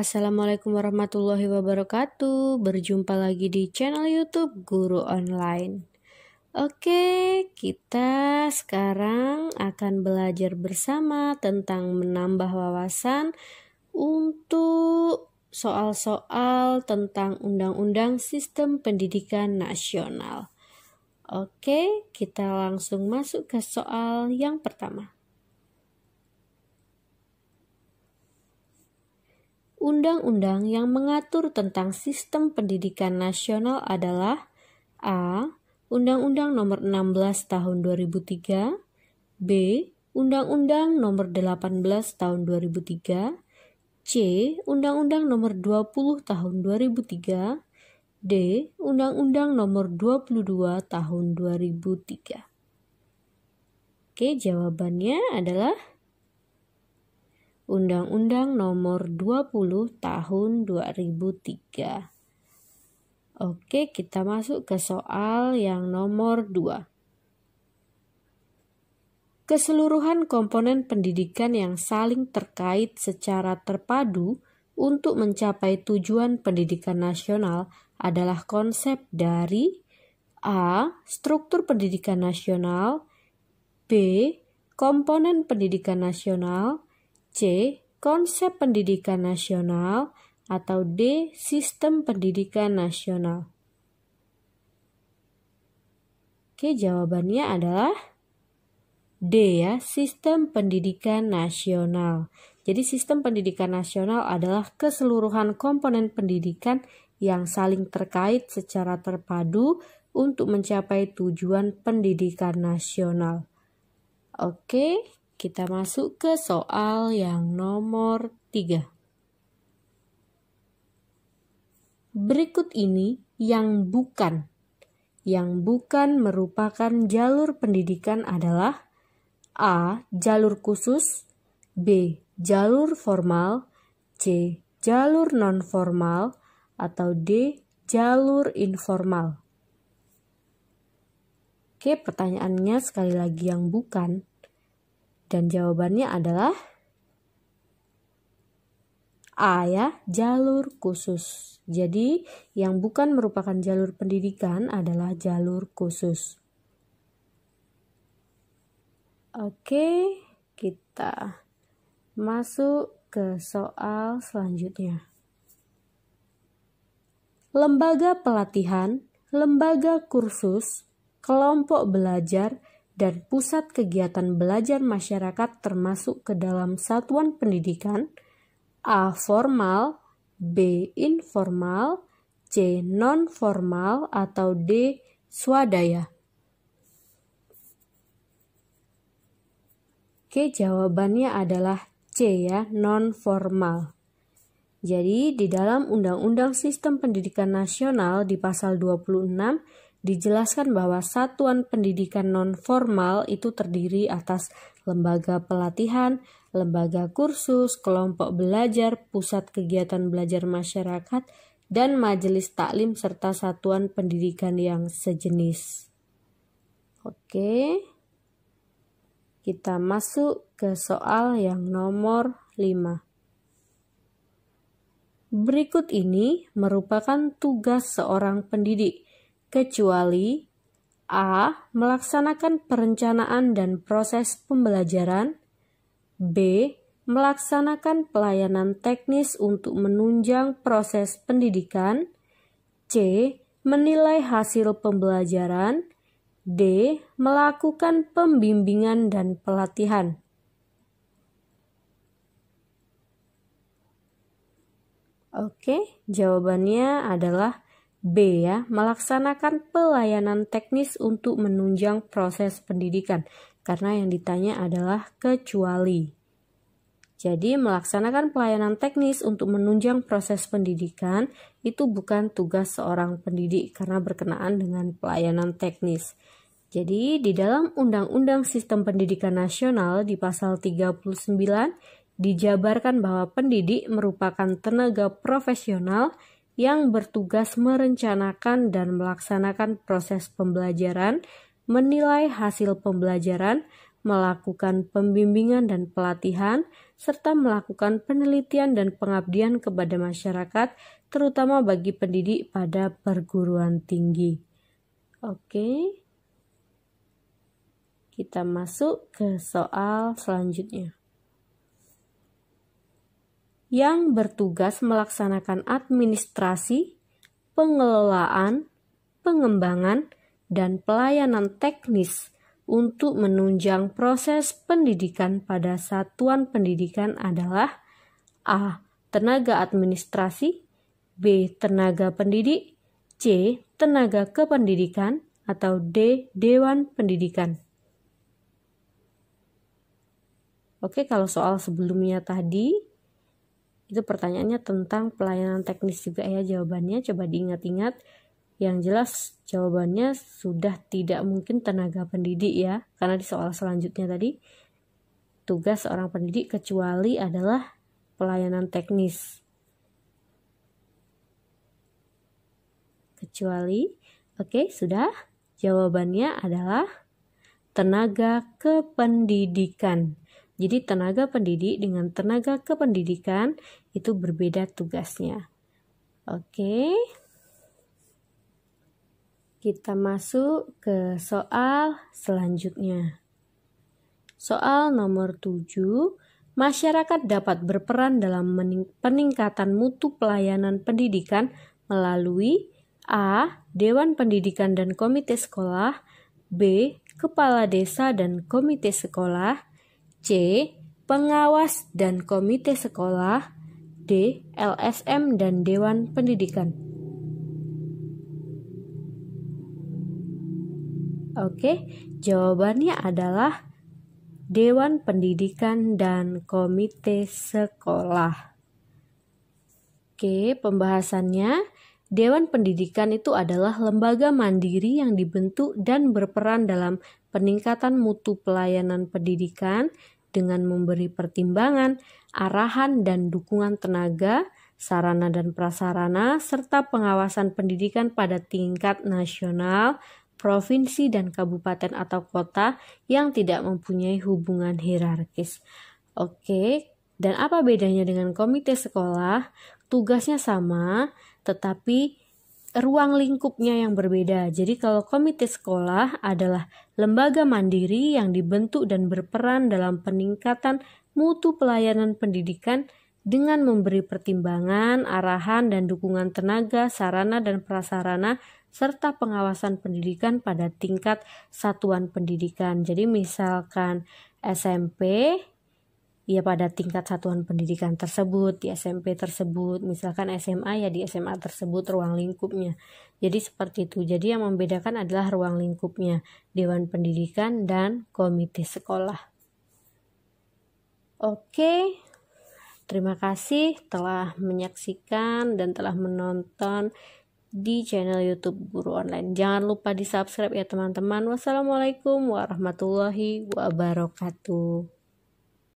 Assalamualaikum warahmatullahi wabarakatuh. Berjumpa lagi di channel YouTube Guru Online. Oke, kita sekarang akan belajar bersama tentang menambah wawasan untuk soal-soal tentang Undang-Undang Sistem Pendidikan Nasional. Oke, kita langsung masuk ke soal yang pertama. Undang-undang yang mengatur tentang sistem pendidikan nasional adalah A. Undang-Undang Nomor 16 Tahun 2003, B. Undang-Undang Nomor 18 Tahun 2003, C. Undang-Undang Nomor 20 Tahun 2003, D. Undang-Undang Nomor 22 Tahun 2003. Oke, jawabannya adalah Undang-Undang Nomor 20 Tahun 2003. Oke, kita masuk ke soal yang nomor 2. Keseluruhan komponen pendidikan yang saling terkait secara terpadu untuk mencapai tujuan pendidikan nasional adalah konsep dari A. Struktur pendidikan nasional B. Komponen pendidikan nasional C. Konsep pendidikan nasional atau D. Sistem pendidikan nasional. Oke, jawabannya adalah D ya, sistem pendidikan nasional. Jadi sistem pendidikan nasional adalah keseluruhan komponen pendidikan yang saling terkait secara terpadu untuk mencapai tujuan pendidikan nasional. Oke, kita masuk ke soal yang nomor tiga. Berikut ini yang bukan. Yang bukan merupakan jalur pendidikan adalah A. Jalur khusus B. Jalur formal C. Jalur non-formal atau D. Jalur informal Oke, pertanyaannya sekali lagi yang bukan. Dan jawabannya adalah A ya, jalur khusus. Jadi yang bukan merupakan jalur pendidikan adalah jalur khusus. Oke, kita masuk ke soal selanjutnya. Lembaga pelatihan, lembaga kursus, kelompok belajar, dan pusat kegiatan belajar masyarakat termasuk ke dalam satuan pendidikan A. Formal B. Informal C. Non-formal atau D. Swadaya Oke, jawabannya adalah C ya, non-formal. Jadi, di dalam Undang-Undang Sistem Pendidikan Nasional di pasal 26 dijelaskan bahwa satuan pendidikan non formal itu terdiri atas lembaga pelatihan, lembaga kursus, kelompok belajar, pusat kegiatan belajar masyarakat, dan majelis taklim serta satuan pendidikan yang sejenis. Oke. Kita masuk ke soal yang nomor 5. Berikut ini merupakan tugas seorang pendidik kecuali A. melaksanakan perencanaan dan proses pembelajaran, B. melaksanakan pelayanan teknis untuk menunjang proses pendidikan, C. menilai hasil pembelajaran, D. Melakukan pembimbingan dan pelatihan. Oke, jawabannya adalah Bea ya, melaksanakan pelayanan teknis untuk menunjang proses pendidikan karena yang ditanya adalah kecuali. Jadi melaksanakan pelayanan teknis untuk menunjang proses pendidikan itu bukan tugas seorang pendidik karena berkenaan dengan pelayanan teknis. Jadi di dalam Undang-Undang Sistem Pendidikan Nasional di pasal 39 dijabarkan bahwa pendidik merupakan tenaga profesional yang bertugas merencanakan dan melaksanakan proses pembelajaran, menilai hasil pembelajaran, melakukan pembimbingan dan pelatihan, serta melakukan penelitian dan pengabdian kepada masyarakat, terutama bagi pendidik pada perguruan tinggi. Oke, kita masuk ke soal selanjutnya yang bertugas melaksanakan administrasi, pengelolaan, pengembangan, dan pelayanan teknis untuk menunjang proses pendidikan pada satuan pendidikan adalah A. Tenaga administrasi B. Tenaga pendidik C. Tenaga kependidikan atau D. Dewan pendidikan Oke, kalau soal sebelumnya tadi itu pertanyaannya tentang pelayanan teknis juga ya jawabannya coba diingat-ingat yang jelas jawabannya sudah tidak mungkin tenaga pendidik ya karena di soal selanjutnya tadi tugas seorang pendidik kecuali adalah pelayanan teknis kecuali oke okay, sudah jawabannya adalah tenaga kependidikan jadi tenaga pendidik dengan tenaga kependidikan itu berbeda tugasnya. Oke. Kita masuk ke soal selanjutnya. Soal nomor 7, masyarakat dapat berperan dalam peningkatan mutu pelayanan pendidikan melalui A. Dewan Pendidikan dan Komite Sekolah B. Kepala Desa dan Komite Sekolah C. Pengawas dan komite sekolah D. LSM dan Dewan Pendidikan Oke, jawabannya adalah Dewan Pendidikan dan Komite Sekolah. Oke, pembahasannya Dewan Pendidikan itu adalah lembaga mandiri yang dibentuk dan berperan dalam peningkatan mutu pelayanan pendidikan dengan memberi pertimbangan, arahan, dan dukungan tenaga, sarana dan prasarana, serta pengawasan pendidikan pada tingkat nasional, provinsi, dan kabupaten atau kota yang tidak mempunyai hubungan hierarkis. Oke, dan apa bedanya dengan komite sekolah? Tugasnya sama, tetapi ruang lingkupnya yang berbeda. Jadi kalau komite sekolah adalah lembaga mandiri yang dibentuk dan berperan dalam peningkatan mutu pelayanan pendidikan dengan memberi pertimbangan, arahan, dan dukungan tenaga, sarana, dan prasarana, serta pengawasan pendidikan pada tingkat satuan pendidikan. Jadi misalkan SMP, ya pada tingkat satuan pendidikan tersebut, di SMP tersebut, misalkan SMA ya di SMA tersebut ruang lingkupnya. Jadi seperti itu. Jadi yang membedakan adalah ruang lingkupnya, dewan pendidikan dan komite sekolah. Oke. Terima kasih telah menyaksikan dan telah menonton di channel YouTube Guru Online. Jangan lupa di-subscribe ya teman-teman. Wassalamualaikum warahmatullahi wabarakatuh.